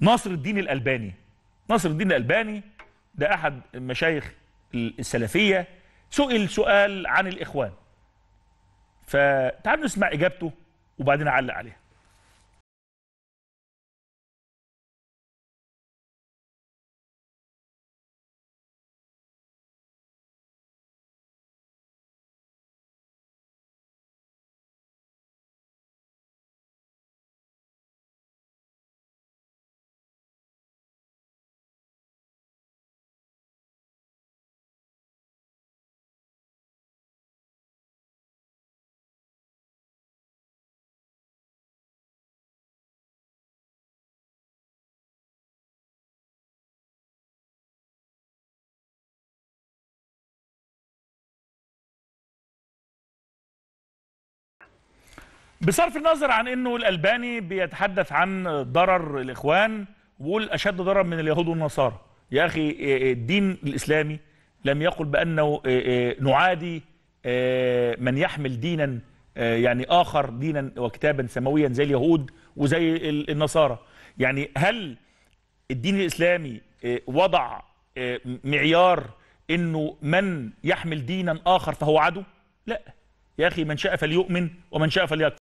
ناصر الدين الألباني ناصر الدين الألباني ده أحد مشايخ السلفية سئل سؤال عن الإخوان فتعالوا نسمع إجابته وبعدين أعلق عليها بصرف النظر عن انه الالباني بيتحدث عن ضرر الاخوان وقول اشد ضرر من اليهود والنصارى يا اخي آه، آه، الدين الاسلامي لم يقل بانه آه، نعادي من يحمل دينا يعني اخر دينا وكتابا سماويا زي اليهود وزي النصارى يعني هل الدين الاسلامي وضع معيار انه من يحمل دينا اخر فهو عدو لا يا اخي من شاء فليؤمن ومن شاء فليكفر